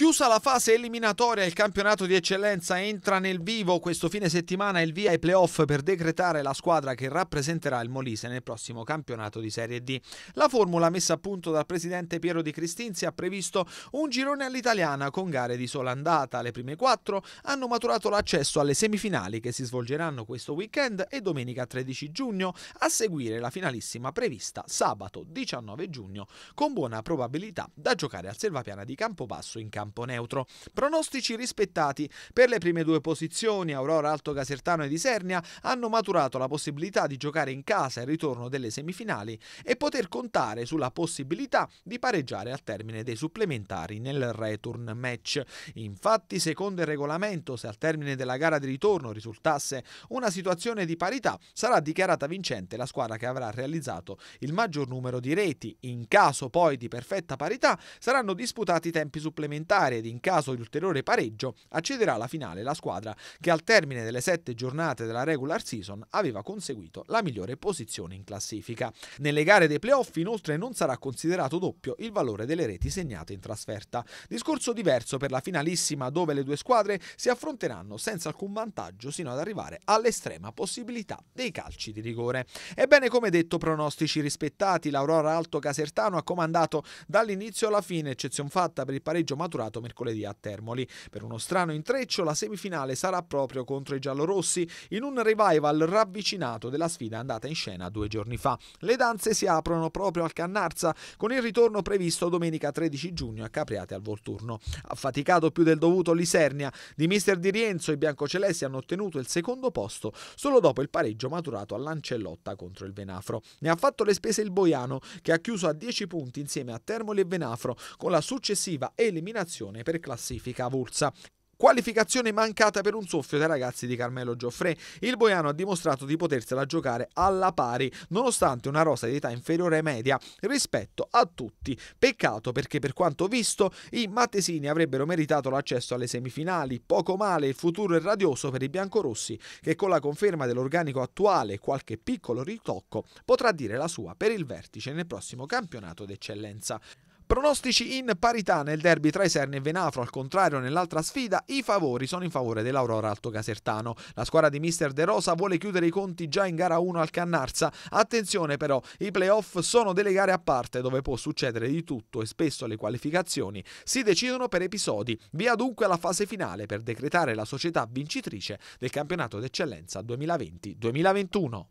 Chiusa la fase eliminatoria, il campionato di eccellenza entra nel vivo questo fine settimana il via ai playoff per decretare la squadra che rappresenterà il Molise nel prossimo campionato di Serie D. La formula messa a punto dal presidente Piero Di Cristinzi ha previsto un girone all'italiana con gare di sola andata. Le prime quattro hanno maturato l'accesso alle semifinali che si svolgeranno questo weekend e domenica 13 giugno, a seguire la finalissima prevista sabato 19 giugno, con buona probabilità da giocare al Selvapiana di Campobasso in campo campo neutro. Pronostici rispettati. Per le prime due posizioni, Aurora Alto Casertano e Disernia hanno maturato la possibilità di giocare in casa il ritorno delle semifinali e poter contare sulla possibilità di pareggiare al termine dei supplementari nel return match. Infatti, secondo il regolamento, se al termine della gara di ritorno risultasse una situazione di parità, sarà dichiarata vincente la squadra che avrà realizzato il maggior numero di reti. In caso poi di perfetta parità, saranno disputati tempi supplementari paritare ed in caso di ulteriore pareggio accederà alla finale la squadra che al termine delle sette giornate della regular season aveva conseguito la migliore posizione in classifica. Nelle gare dei playoff inoltre non sarà considerato doppio il valore delle reti segnate in trasferta. Discorso diverso per la finalissima dove le due squadre si affronteranno senza alcun vantaggio sino ad arrivare all'estrema possibilità dei calci di rigore. Ebbene come detto pronostici rispettati l'Aurora Alto Casertano ha comandato dall'inizio alla fine eccezion fatta per il pareggio maturato passato mercoledì a Termoli. Per uno strano intreccio la semifinale sarà proprio contro i giallorossi in un revival ravvicinato della sfida andata in scena due giorni fa. Le danze si aprono proprio al Cannarza con il ritorno previsto domenica 13 giugno a Capriate al Volturno. Affaticato più del dovuto Lisernia, di mister Di Rienzo i biancocelesti hanno ottenuto il secondo posto solo dopo il pareggio maturato all'Ancellotta contro il Venafro. Ne ha fatto le spese il Boiano che ha chiuso a 10 punti insieme a Termoli e Venafro con la successiva eliminazione qualificazione per classifica avulsa. Qualificazione mancata per un soffio dai ragazzi di Carmelo Gioffre. Il Boiano ha dimostrato di potersela giocare alla pari, nonostante una rosa di età inferiore media rispetto a tutti. Peccato perché, per quanto visto, i Mattesini avrebbero meritato l'accesso alle semifinali. Poco male il futuro è radioso per i biancorossi, che con la conferma dell'organico attuale e qualche piccolo ritocco potrà dire la sua per il vertice nel prossimo campionato d'eccellenza. Pronostici in parità nel derby tra Iserni e Venafro, al contrario nell'altra sfida i favori sono in favore dell'Aurora Alto Casertano. La squadra di mister De Rosa vuole chiudere i conti già in gara 1 al Cannarsa. Attenzione però, i playoff sono delle gare a parte dove può succedere di tutto e spesso le qualificazioni si decidono per episodi. Via dunque alla fase finale per decretare la società vincitrice del campionato d'eccellenza 2020-2021.